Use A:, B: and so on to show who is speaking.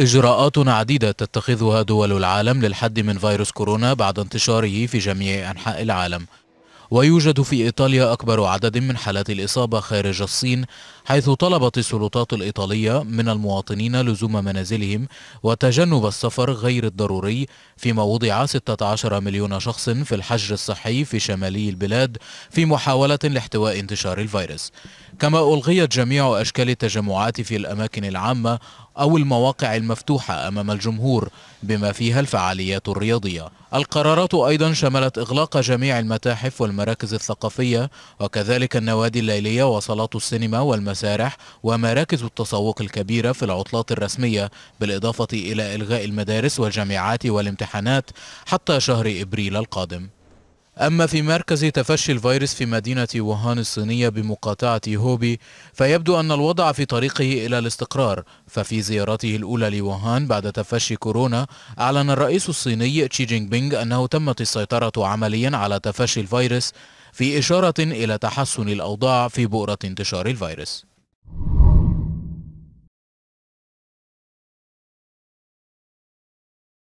A: إجراءات عديدة تتخذها دول العالم للحد من فيروس كورونا بعد انتشاره في جميع أنحاء العالم ويوجد في إيطاليا أكبر عدد من حالات الإصابة خارج الصين حيث طلبت السلطات الإيطالية من المواطنين لزوم منازلهم وتجنب السفر غير الضروري فيما وضع 16 مليون شخص في الحجر الصحي في شمالي البلاد في محاولة لاحتواء انتشار الفيروس كما ألغيت جميع أشكال التجمعات في الأماكن العامة أو المواقع المفتوحة أمام الجمهور بما فيها الفعاليات الرياضية القرارات أيضا شملت إغلاق جميع المتاحف والمراكز الثقافية وكذلك النوادي الليلية وصالات السينما والمسارح ومراكز التسوق الكبيرة في العطلات الرسمية بالإضافة إلى إلغاء المدارس والجامعات والامتحانات حتى شهر إبريل القادم أما في مركز تفشي الفيروس في مدينة ووهان الصينية بمقاطعة هوبي فيبدو أن الوضع في طريقه إلى الاستقرار ففي زيارته الأولى لووهان بعد تفشي كورونا أعلن الرئيس الصيني تشي جينغ بينغ أنه تمت السيطرة عمليا على تفشي الفيروس في إشارة إلى تحسن الأوضاع في بؤرة انتشار الفيروس